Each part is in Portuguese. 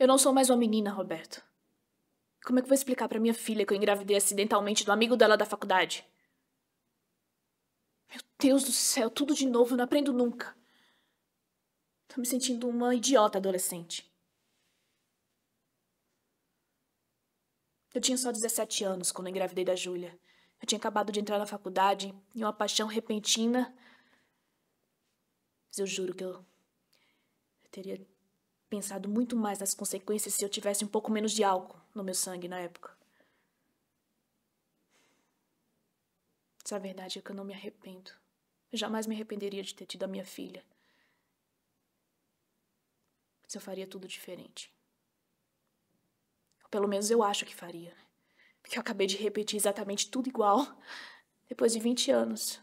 Eu não sou mais uma menina, Roberto. Como é que eu vou explicar para minha filha que eu engravidei acidentalmente do amigo dela da faculdade? Meu Deus do céu, tudo de novo, eu não aprendo nunca. Tô me sentindo uma idiota adolescente. Eu tinha só 17 anos quando engravidei da Júlia. Eu tinha acabado de entrar na faculdade e uma paixão repentina. Mas eu juro que eu, eu teria pensado muito mais nas consequências se eu tivesse um pouco menos de álcool no meu sangue na época. Se é a verdade é que eu não me arrependo. Eu jamais me arrependeria de ter tido a minha filha. Se eu faria tudo diferente. Pelo menos eu acho que faria. Né? Porque eu acabei de repetir exatamente tudo igual depois de 20 anos.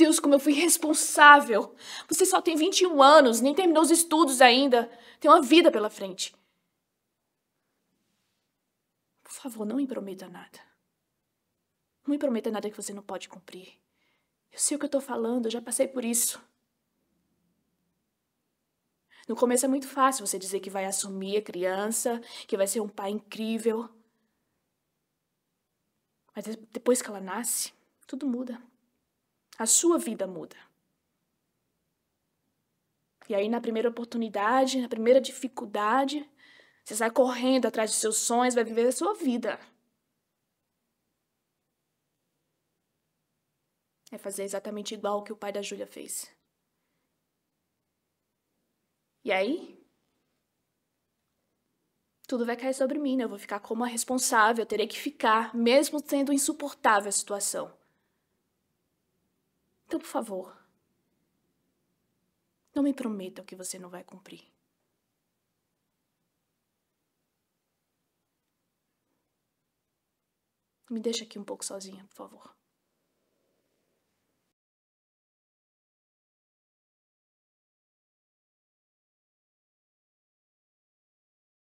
Deus, como eu fui responsável. Você só tem 21 anos, nem terminou os estudos ainda. Tem uma vida pela frente. Por favor, não me prometa nada. Não me prometa nada que você não pode cumprir. Eu sei o que eu tô falando, eu já passei por isso. No começo é muito fácil você dizer que vai assumir a criança, que vai ser um pai incrível. Mas depois que ela nasce, tudo muda a sua vida muda. E aí, na primeira oportunidade, na primeira dificuldade, você sai correndo atrás dos seus sonhos, vai viver a sua vida. É fazer exatamente igual o que o pai da Júlia fez. E aí? Tudo vai cair sobre mim, né? Eu vou ficar como a responsável, eu terei que ficar, mesmo sendo insuportável a situação. Então, por favor, não me prometa o que você não vai cumprir. Me deixa aqui um pouco sozinha, por favor.